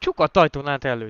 Csukat ajtón át előtt.